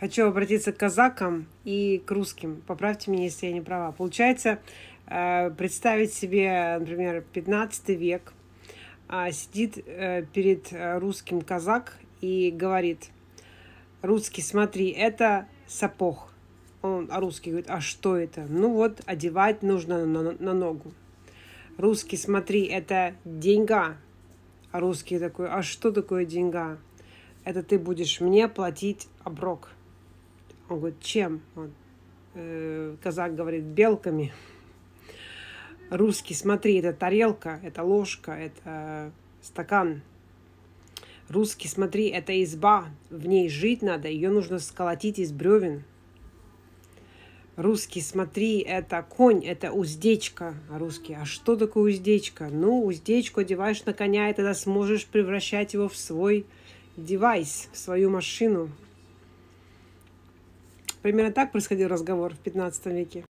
Хочу обратиться к казакам и к русским. Поправьте меня, если я не права. Получается, э, представить себе, например, 15 век, а, сидит э, перед э, русским казак и говорит, русский, смотри, это сапог. Он, а русский говорит, а что это? Ну вот, одевать нужно на, на ногу. Русский, смотри, это деньга. А русский такой, а что такое деньга? Это ты будешь мне платить оброк. Он говорит, чем? Он, э, казак говорит, белками. Русский, смотри, это тарелка, это ложка, это стакан. Русский, смотри, это изба, в ней жить надо, ее нужно сколотить из бревен. Русский, смотри, это конь, это уздечка. А русский, а что такое уздечка? Ну, уздечку одеваешь на коня, и тогда сможешь превращать его в свой девайс, в свою машину, Примерно так происходил разговор в 15 веке.